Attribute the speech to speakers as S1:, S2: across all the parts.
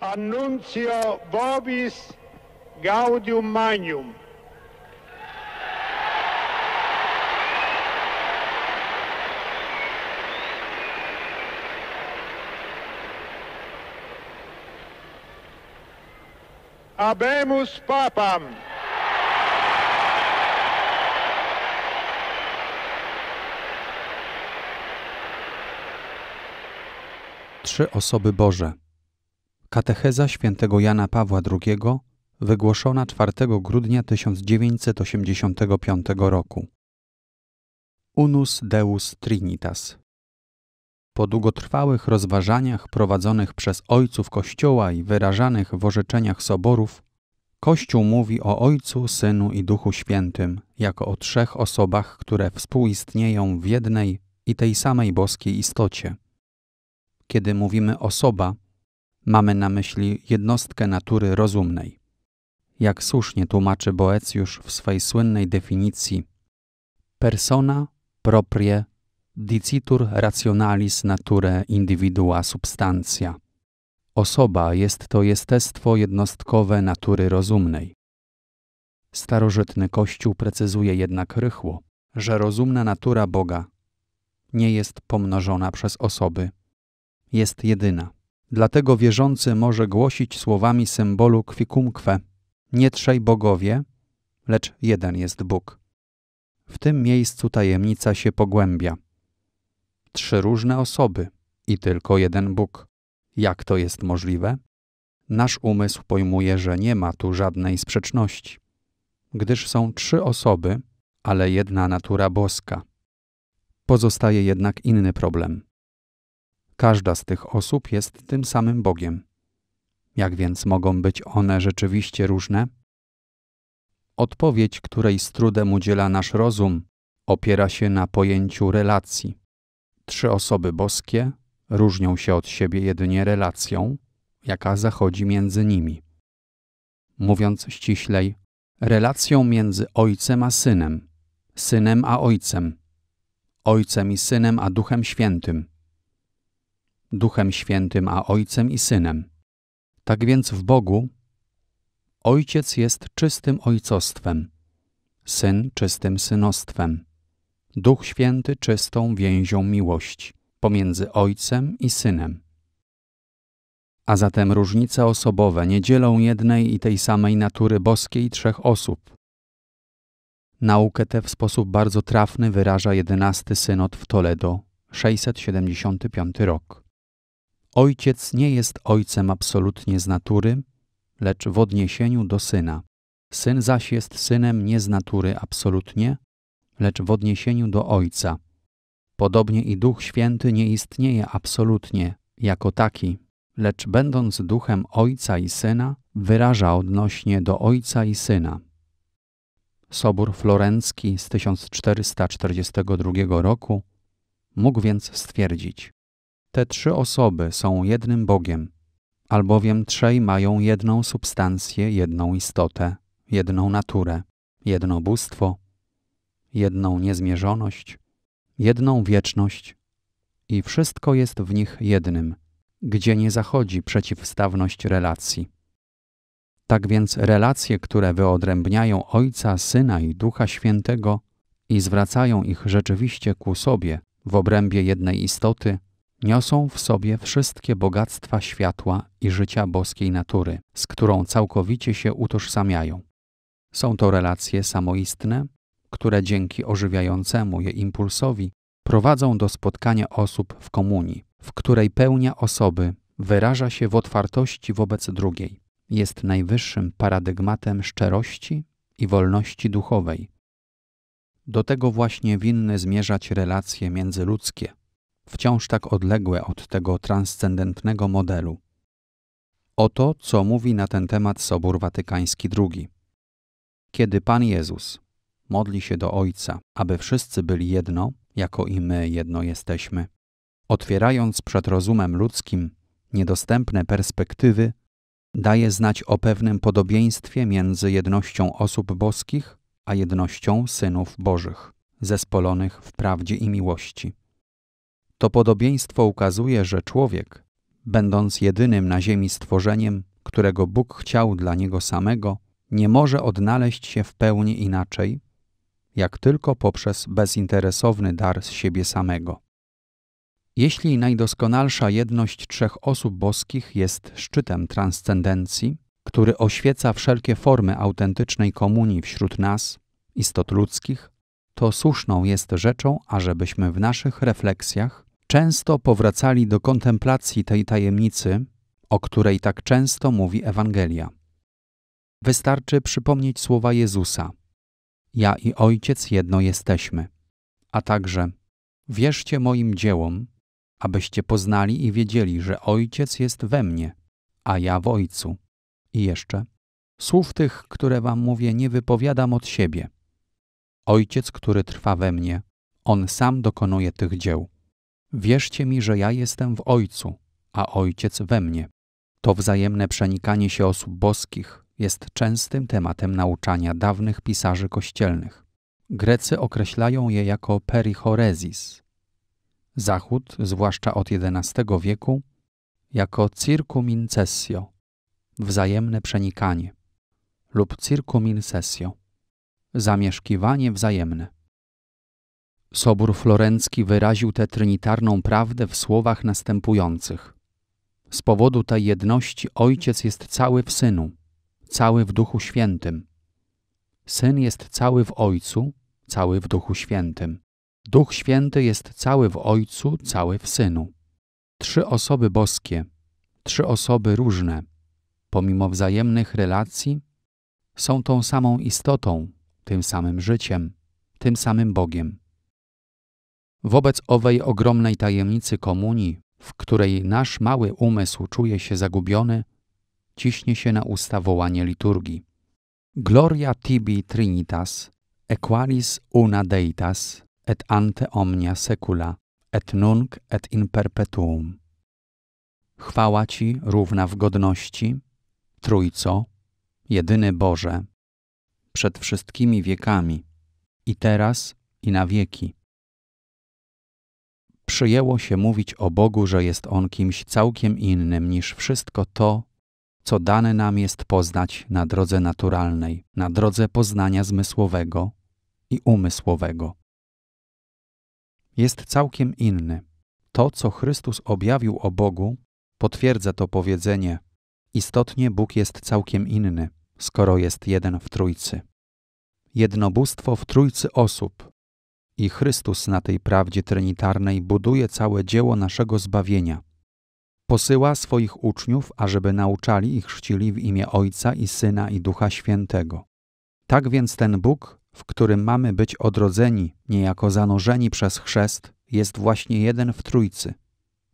S1: Annuncio Vobis Gaudium Magnum. Abemus Papam. Trzy osoby Boże. Katecheza świętego Jana Pawła II, wygłoszona 4 grudnia 1985 roku. Unus Deus Trinitas. Po długotrwałych rozważaniach prowadzonych przez ojców Kościoła i wyrażanych w orzeczeniach soborów, Kościół mówi o Ojcu, Synu i Duchu Świętym jako o trzech osobach, które współistnieją w jednej i tej samej boskiej istocie. Kiedy mówimy osoba, Mamy na myśli jednostkę natury rozumnej. Jak słusznie tłumaczy Boecjusz w swej słynnej definicji, persona proprie dicitur rationalis natura individua substantia. Osoba jest to jestestwo jednostkowe natury rozumnej. Starożytny Kościół precyzuje jednak rychło, że rozumna natura Boga nie jest pomnożona przez osoby, jest jedyna. Dlatego wierzący może głosić słowami symbolu kwicumque. Nie trzej bogowie, lecz jeden jest Bóg. W tym miejscu tajemnica się pogłębia. Trzy różne osoby i tylko jeden Bóg. Jak to jest możliwe? Nasz umysł pojmuje, że nie ma tu żadnej sprzeczności, gdyż są trzy osoby, ale jedna natura boska. Pozostaje jednak inny problem. Każda z tych osób jest tym samym Bogiem. Jak więc mogą być one rzeczywiście różne? Odpowiedź, której z trudem udziela nasz rozum, opiera się na pojęciu relacji. Trzy osoby boskie różnią się od siebie jedynie relacją, jaka zachodzi między nimi. Mówiąc ściślej, relacją między Ojcem a Synem, Synem a Ojcem, Ojcem i Synem a Duchem Świętym, Duchem Świętym, a Ojcem i Synem. Tak więc w Bogu Ojciec jest czystym ojcostwem, Syn czystym synostwem, Duch Święty czystą więzią miłości pomiędzy Ojcem i Synem. A zatem różnice osobowe nie dzielą jednej i tej samej natury boskiej trzech osób. Naukę tę w sposób bardzo trafny wyraża jedenasty synod w Toledo, 675 rok. Ojciec nie jest ojcem absolutnie z natury, lecz w odniesieniu do syna. Syn zaś jest synem nie z natury absolutnie, lecz w odniesieniu do ojca. Podobnie i Duch Święty nie istnieje absolutnie, jako taki, lecz będąc duchem ojca i syna, wyraża odnośnie do ojca i syna. Sobór Florencki z 1442 roku mógł więc stwierdzić, te trzy osoby są jednym Bogiem, albowiem trzej mają jedną substancję, jedną istotę, jedną naturę, jedno bóstwo, jedną niezmierzoność, jedną wieczność i wszystko jest w nich jednym, gdzie nie zachodzi przeciwstawność relacji. Tak więc relacje, które wyodrębniają Ojca, Syna i Ducha Świętego i zwracają ich rzeczywiście ku sobie w obrębie jednej istoty, niosą w sobie wszystkie bogactwa światła i życia boskiej natury, z którą całkowicie się utożsamiają. Są to relacje samoistne, które dzięki ożywiającemu je impulsowi prowadzą do spotkania osób w komunii, w której pełnia osoby wyraża się w otwartości wobec drugiej. Jest najwyższym paradygmatem szczerości i wolności duchowej. Do tego właśnie winny zmierzać relacje międzyludzkie, wciąż tak odległe od tego transcendentnego modelu. Oto, co mówi na ten temat Sobór Watykański II. Kiedy Pan Jezus modli się do Ojca, aby wszyscy byli jedno, jako i my jedno jesteśmy, otwierając przed rozumem ludzkim niedostępne perspektywy, daje znać o pewnym podobieństwie między jednością osób boskich a jednością synów Bożych, zespolonych w prawdzie i miłości. To podobieństwo ukazuje, że człowiek, będąc jedynym na ziemi stworzeniem, którego Bóg chciał dla niego samego, nie może odnaleźć się w pełni inaczej, jak tylko poprzez bezinteresowny dar z siebie samego. Jeśli najdoskonalsza jedność trzech osób boskich jest szczytem transcendencji, który oświeca wszelkie formy autentycznej komunii wśród nas, istot ludzkich, to słuszną jest rzeczą, ażebyśmy w naszych refleksjach często powracali do kontemplacji tej tajemnicy, o której tak często mówi Ewangelia. Wystarczy przypomnieć słowa Jezusa: Ja i Ojciec jedno jesteśmy, a także wierzcie moim dziełom, abyście poznali i wiedzieli, że Ojciec jest we mnie, a ja w Ojcu. I jeszcze: Słów tych, które wam mówię, nie wypowiadam od siebie. Ojciec, który trwa we mnie, on sam dokonuje tych dzieł. Wierzcie mi, że ja jestem w Ojcu, a Ojciec we mnie. To wzajemne przenikanie się osób boskich jest częstym tematem nauczania dawnych pisarzy kościelnych. Grecy określają je jako perichorezis. Zachód, zwłaszcza od XI wieku, jako circumincessio, wzajemne przenikanie, lub circumincessio, zamieszkiwanie wzajemne. Sobór Florencki wyraził tę trinitarną prawdę w słowach następujących. Z powodu tej jedności Ojciec jest cały w Synu, cały w Duchu Świętym. Syn jest cały w Ojcu, cały w Duchu Świętym. Duch Święty jest cały w Ojcu, cały w Synu. Trzy osoby boskie, trzy osoby różne, pomimo wzajemnych relacji, są tą samą istotą, tym samym życiem, tym samym Bogiem. Wobec owej ogromnej tajemnicy komunii, w której nasz mały umysł czuje się zagubiony, ciśnie się na usta wołanie liturgii. Gloria tibi trinitas, equalis una deitas, et ante omnia secula, et nunc et in perpetuum. Chwała Ci równa w godności, Trójco, jedyny Boże, przed wszystkimi wiekami, i teraz, i na wieki przyjęło się mówić o Bogu, że jest On kimś całkiem innym niż wszystko to, co dane nam jest poznać na drodze naturalnej, na drodze poznania zmysłowego i umysłowego. Jest całkiem inny. To, co Chrystus objawił o Bogu, potwierdza to powiedzenie: Istotnie Bóg jest całkiem inny, skoro jest jeden w trójcy. Jednobóstwo w trójcy osób i Chrystus na tej prawdzie trinitarnej buduje całe dzieło naszego zbawienia. Posyła swoich uczniów, ażeby nauczali i chrzcili w imię Ojca i Syna i Ducha Świętego. Tak więc ten Bóg, w którym mamy być odrodzeni, niejako zanurzeni przez chrzest, jest właśnie jeden w Trójcy.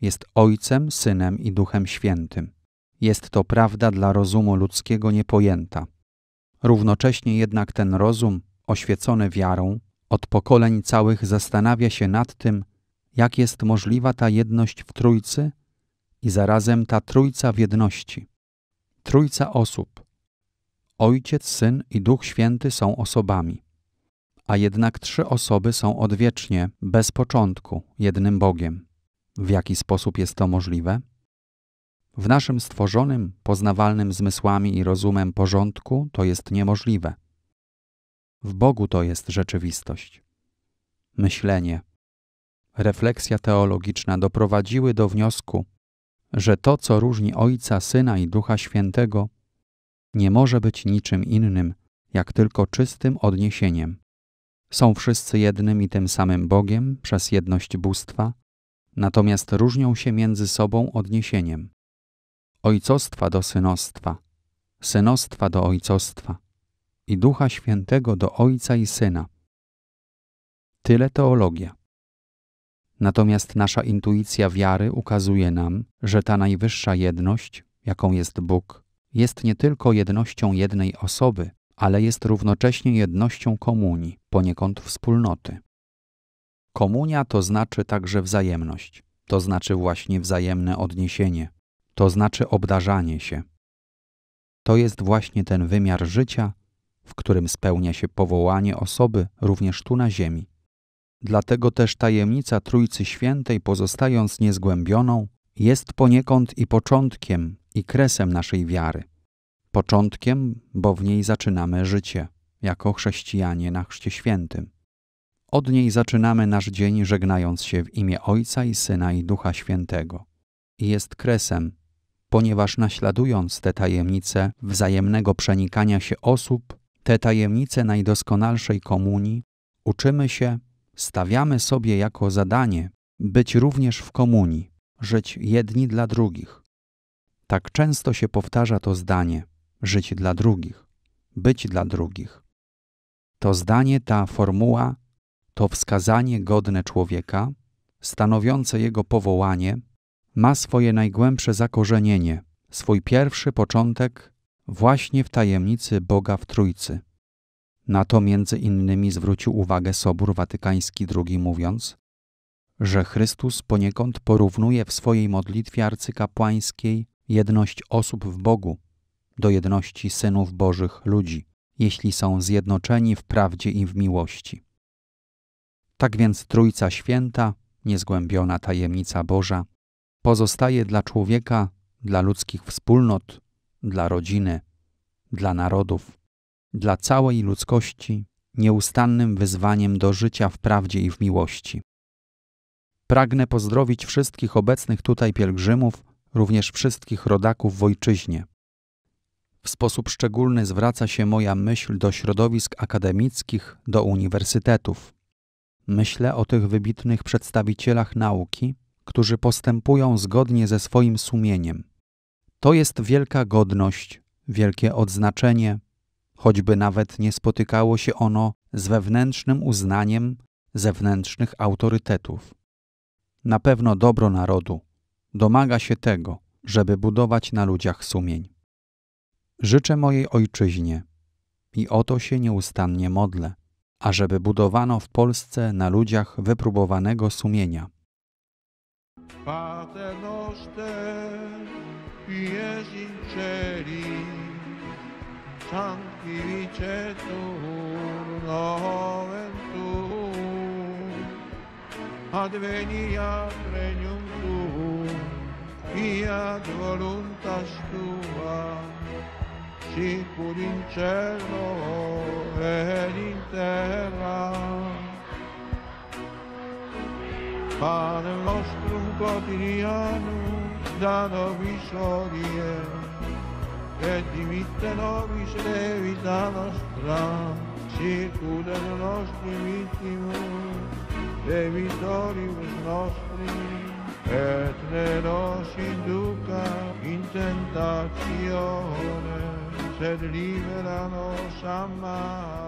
S1: Jest Ojcem, Synem i Duchem Świętym. Jest to prawda dla rozumu ludzkiego niepojęta. Równocześnie jednak ten rozum, oświecony wiarą, od pokoleń całych zastanawia się nad tym, jak jest możliwa ta jedność w Trójcy i zarazem ta Trójca w jedności. Trójca osób. Ojciec, Syn i Duch Święty są osobami. A jednak trzy osoby są odwiecznie, bez początku, jednym Bogiem. W jaki sposób jest to możliwe? W naszym stworzonym, poznawalnym zmysłami i rozumem porządku to jest niemożliwe. W Bogu to jest rzeczywistość. Myślenie, refleksja teologiczna doprowadziły do wniosku, że to, co różni Ojca, Syna i Ducha Świętego, nie może być niczym innym, jak tylko czystym odniesieniem. Są wszyscy jednym i tym samym Bogiem przez jedność bóstwa, natomiast różnią się między sobą odniesieniem. Ojcostwa do synostwa, synostwa do ojcostwa, i Ducha Świętego do Ojca i Syna. Tyle teologia. Natomiast nasza intuicja wiary ukazuje nam, że ta najwyższa jedność, jaką jest Bóg, jest nie tylko jednością jednej osoby, ale jest równocześnie jednością komunii, poniekąd wspólnoty. Komunia to znaczy także wzajemność, to znaczy właśnie wzajemne odniesienie, to znaczy obdarzanie się. To jest właśnie ten wymiar życia, w którym spełnia się powołanie osoby również tu na ziemi. Dlatego też tajemnica Trójcy Świętej, pozostając niezgłębioną, jest poniekąd i początkiem, i kresem naszej wiary. Początkiem, bo w niej zaczynamy życie, jako chrześcijanie na Chrzcie Świętym. Od niej zaczynamy nasz dzień, żegnając się w imię Ojca i Syna i Ducha Świętego. I jest kresem, ponieważ naśladując te tajemnice wzajemnego przenikania się osób, te tajemnice najdoskonalszej komunii uczymy się, stawiamy sobie jako zadanie być również w komunii, żyć jedni dla drugich. Tak często się powtarza to zdanie: żyć dla drugich, być dla drugich. To zdanie, ta formuła, to wskazanie godne człowieka, stanowiące jego powołanie, ma swoje najgłębsze zakorzenienie, swój pierwszy początek właśnie w tajemnicy Boga w Trójcy. Na to między innymi zwrócił uwagę Sobór Watykański II mówiąc, że Chrystus poniekąd porównuje w swojej modlitwie arcykapłańskiej jedność osób w Bogu do jedności synów Bożych ludzi, jeśli są zjednoczeni w prawdzie i w miłości. Tak więc Trójca Święta, niezgłębiona tajemnica Boża, pozostaje dla człowieka, dla ludzkich wspólnot dla rodziny, dla narodów, dla całej ludzkości nieustannym wyzwaniem do życia w prawdzie i w miłości. Pragnę pozdrowić wszystkich obecnych tutaj pielgrzymów, również wszystkich rodaków w ojczyźnie. W sposób szczególny zwraca się moja myśl do środowisk akademickich, do uniwersytetów. Myślę o tych wybitnych przedstawicielach nauki, którzy postępują zgodnie ze swoim sumieniem to jest wielka godność, wielkie odznaczenie, choćby nawet nie spotykało się ono z wewnętrznym uznaniem zewnętrznych autorytetów. Na pewno dobro narodu domaga się tego, żeby budować na ludziach sumień. Życzę mojej ojczyźnie i o to się nieustannie modlę, ażeby budowano w Polsce na ludziach wypróbowanego sumienia. Pater noster. pie sinceri, santi vicetur noventum, advenia regnum tuum, fiat voluntas tua, sicur in cielo ed in terra. Padre nostrum quotidianum, da nobis odie, et dimitte nobis vita nostra, circude nostri vittimus, e vittoribus nostri, et ne nos induca in tentazione, sed libera nos a